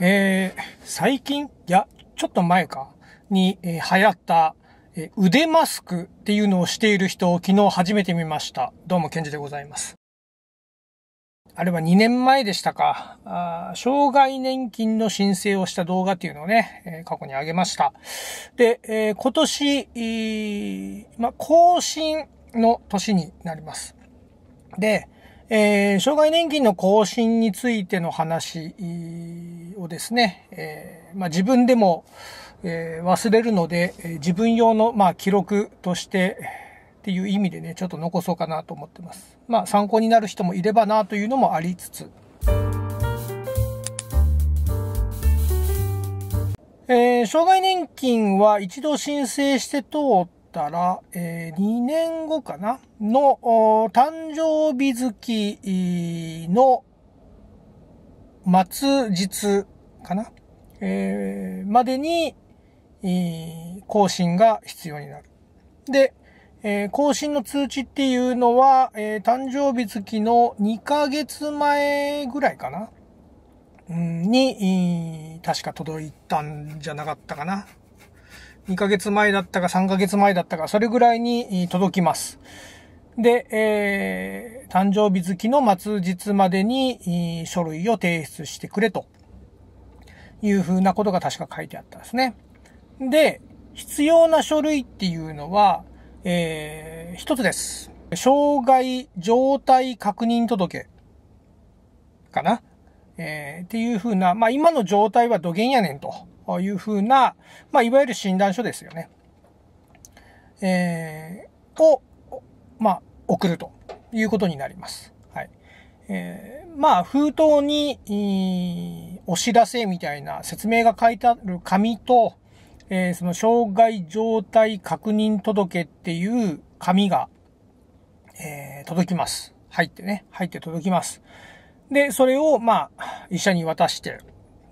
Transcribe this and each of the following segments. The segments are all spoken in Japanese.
えー、最近、いや、ちょっと前か、に、えー、流行った、えー、腕マスクっていうのをしている人を昨日初めて見ました。どうも、ケンジでございます。あれは2年前でしたか。あ障害年金の申請をした動画っていうのをね、えー、過去に上げました。で、え今年、えま、更新の年になります。で、え障害年金の更新についての話、えーをですね、えー、まあ、自分でも、えー、忘れるので、え自分用の、まあ、記録としてっていう意味でね、ちょっと残そうかなと思ってます。まあ、参考になる人もいればなというのもありつつ。えー、障害年金は一度申請して通ったら、えー、2年後かなの誕生日月の末日かな、えー、までに、えー、更新が必要になる。で、えー、更新の通知っていうのは、えー、誕生日月の2ヶ月前ぐらいかな、うん、に、確か届いたんじゃなかったかな。2ヶ月前だったか3ヶ月前だったか、それぐらいに届きます。で、えー、誕生日月の末日までに書類を提出してくれと。いうふうなことが確か書いてあったんですね。で、必要な書類っていうのは、えー、一つです。障害状態確認届かな。えー、っていうふうな、まあ、今の状態は土源やねんというふうな、まあ、いわゆる診断書ですよね。えー、を、まあ、送るということになります。えー、まあ、封筒に、お知らせみたいな説明が書いてある紙と、えー、その障害状態確認届っていう紙が、えー、届きます。入ってね、入って届きます。で、それを、まあ、医者に渡して、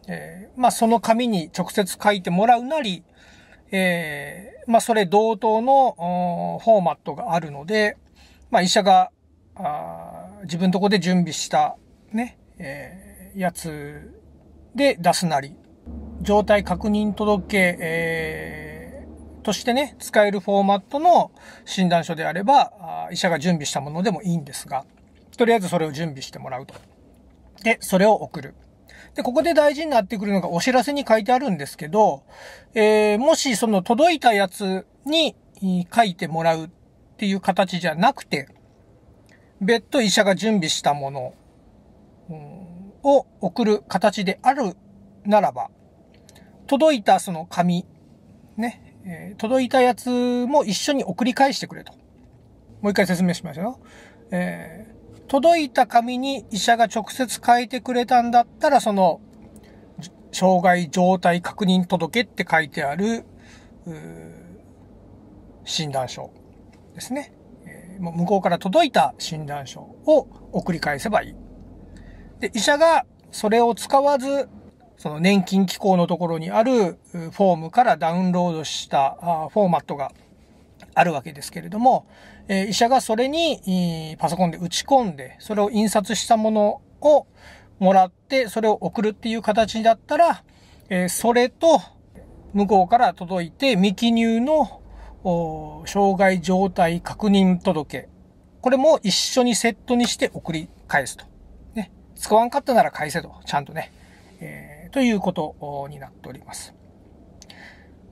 えー、まあ、その紙に直接書いてもらうなり、えー、まあ、それ同等のフォーマットがあるので、まあ、医者が、あ自分とこで準備したね、えー、やつで出すなり、状態確認届け、えー、としてね、使えるフォーマットの診断書であればあ、医者が準備したものでもいいんですが、とりあえずそれを準備してもらうと。で、それを送る。で、ここで大事になってくるのがお知らせに書いてあるんですけど、えー、もしその届いたやつに書いてもらうっていう形じゃなくて、別途医者が準備したものを送る形であるならば、届いたその紙、ね、えー、届いたやつも一緒に送り返してくれと。もう一回説明しますよ。えー、届いた紙に医者が直接書いてくれたんだったら、その、障害状態確認届けって書いてある、診断書ですね。もう向こうから届いた診断書を送り返せばいい。で、医者がそれを使わず、その年金機構のところにあるフォームからダウンロードしたフォーマットがあるわけですけれども、え医者がそれにパソコンで打ち込んで、それを印刷したものをもらって、それを送るっていう形だったら、えそれと向こうから届いて未記入の障害状態確認届、これも一緒にセットにして送り返すと。ね。使わんかったなら返せと。ちゃんとね。えー、ということになっております。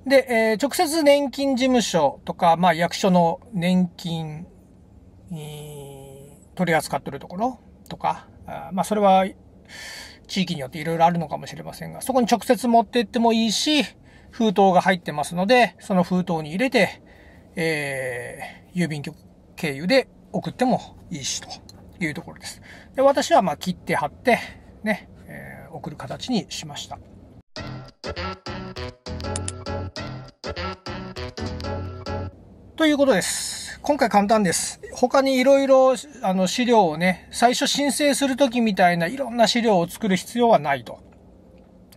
で、えー、直接年金事務所とか、まあ役所の年金、取り扱ってるところとか、あまあそれは地域によっていろいろあるのかもしれませんが、そこに直接持って行ってもいいし、封筒が入ってますので、その封筒に入れて、えー、郵便局経由で送ってもいいしというところです。で、私はま切って貼って、ね、えー、送る形にしました。ということです。今回簡単です。他にいろいろ、あの、資料をね、最初申請するときみたいないろんな資料を作る必要はないと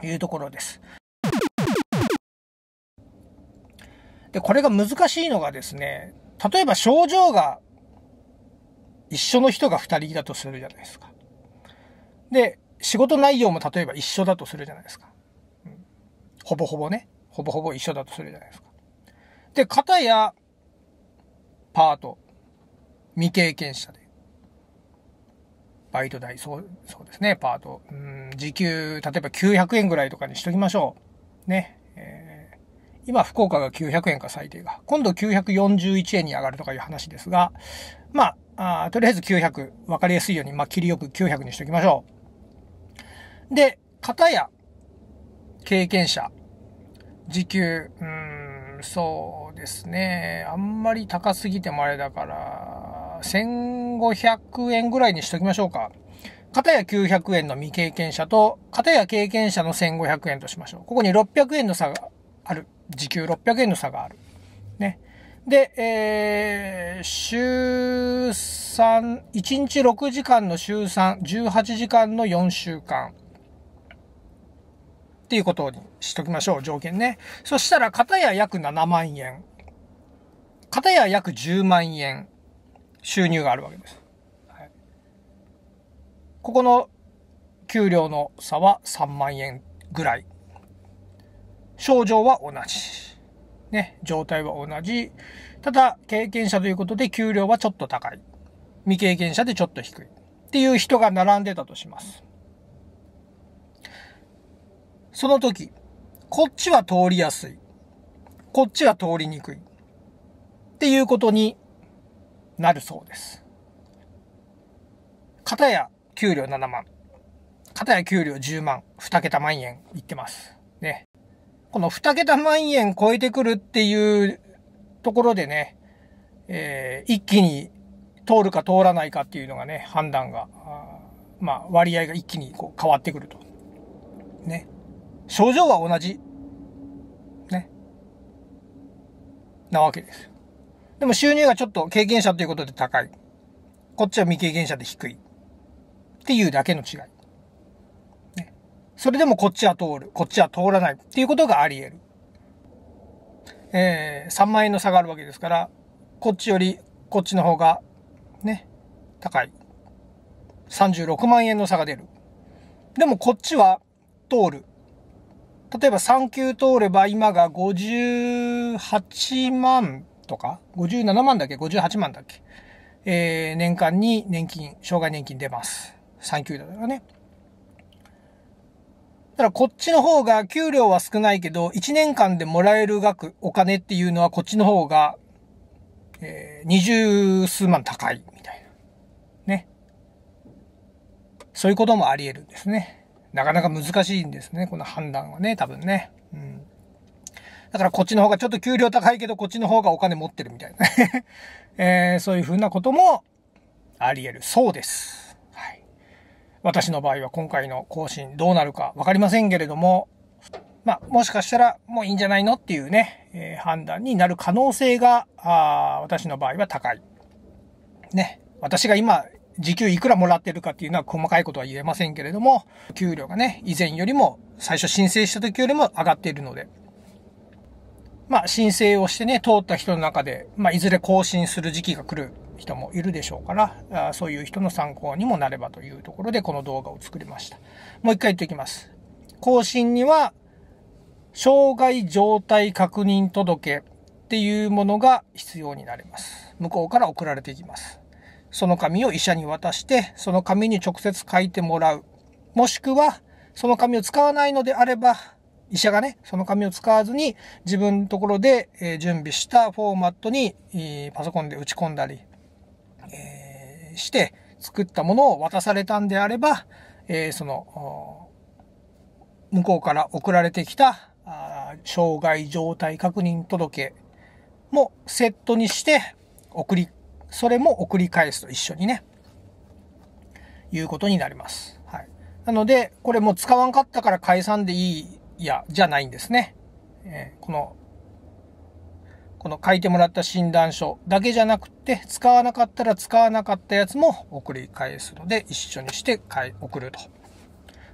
いうところです。で、これが難しいのがですね、例えば症状が一緒の人が2人だとするじゃないですか。で、仕事内容も例えば一緒だとするじゃないですか。ほぼほぼね、ほぼほぼ一緒だとするじゃないですか。で、片や、パート、未経験者で、バイト代、そう、そうですね、パート、うん、時給、例えば900円ぐらいとかにしときましょう。ね。今、福岡が900円か最低が。今度941円に上がるとかいう話ですが、まあ、あとりあえず900、わかりやすいように、まあ、切りよく900にしておきましょう。で、方や、経験者、時給、うん、そうですね。あんまり高すぎてもあれだから、1500円ぐらいにしときましょうか。片や900円の未経験者と、片や経験者の1500円としましょう。ここに600円の差がある。時給600円の差がある。ね。で、えー、週3、1日6時間の週3、18時間の4週間。っていうことにしときましょう、条件ね。そしたら、片や約7万円。片や約10万円。収入があるわけです。はい、ここの給料の差は3万円ぐらい症状は同じ。ね、状態は同じ。ただ、経験者ということで給料はちょっと高い。未経験者でちょっと低い。っていう人が並んでたとします。その時、こっちは通りやすい。こっちは通りにくい。っていうことになるそうです。片や給料7万。片や給料10万。2桁万円いってます。この2桁万円超えてくるっていうところでね、えー、一気に通るか通らないかっていうのがね、判断が、あまあ、割合が一気にこう変わってくると。ね。症状は同じ。ね。なわけです。でも収入がちょっと経験者ということで高い。こっちは未経験者で低い。っていうだけの違い。それでもこっちは通る、こっちは通らないっていうことがあり得る。えー、3万円の差があるわけですから、こっちよりこっちの方が、ね、高い。36万円の差が出る。でもこっちは通る。例えば3級通れば今が58万とか、57万だっけ ?58 万だっけえー、年間に年金、障害年金出ます。3級だからね。だからこっちの方が給料は少ないけど、1年間でもらえる額、お金っていうのはこっちの方が、えー、二十数万高い、みたいな。ね。そういうこともあり得るんですね。なかなか難しいんですね、この判断はね、多分ね。うん。だからこっちの方がちょっと給料高いけど、こっちの方がお金持ってるみたいな、えー、そういうふうなこともあり得る。そうです。私の場合は今回の更新どうなるかわかりませんけれども、まあ、もしかしたらもういいんじゃないのっていうね、えー、判断になる可能性が、あ私の場合は高い。ね。私が今、時給いくらもらってるかっていうのは細かいことは言えませんけれども、給料がね、以前よりも、最初申請した時よりも上がっているので、まあ、申請をしてね、通った人の中で、まあ、いずれ更新する時期が来る人もいるでしょうからそういう人の参考にもなればというところでこの動画を作りましたもう一回言っておきます更新には障害状態確認届っていうものが必要になります向こうから送られていきますその紙を医者に渡してその紙に直接書いてもらうもしくはその紙を使わないのであれば医者がね、その紙を使わずに自分のところで準備したフォーマットにパソコンで打ち込んだり、えー、して作ったものを渡されたんであれば、えー、その、向こうから送られてきた、障害状態確認届もセットにして送り、それも送り返すと一緒にね、いうことになります。はい。なので、これも使わんかったから解散でいいや、じゃないんですね。えー、このこの書いてもらった診断書だけじゃなくて、使わなかったら使わなかったやつも送り返すので、一緒にして送ると。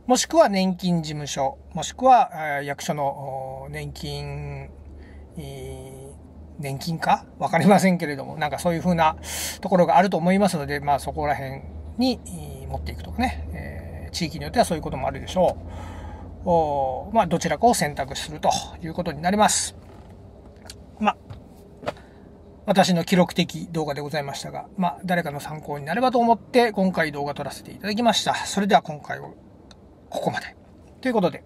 もしくは年金事務所、もしくは役所の年金、年金かわかりませんけれども、なんかそういうふうなところがあると思いますので、まあそこら辺に持っていくとかね、え地域によってはそういうこともあるでしょう。まあどちらかを選択するということになります。まあ私の記録的動画でございましたが、まあ、誰かの参考になればと思って、今回動画撮らせていただきました。それでは今回は、ここまで。ということで、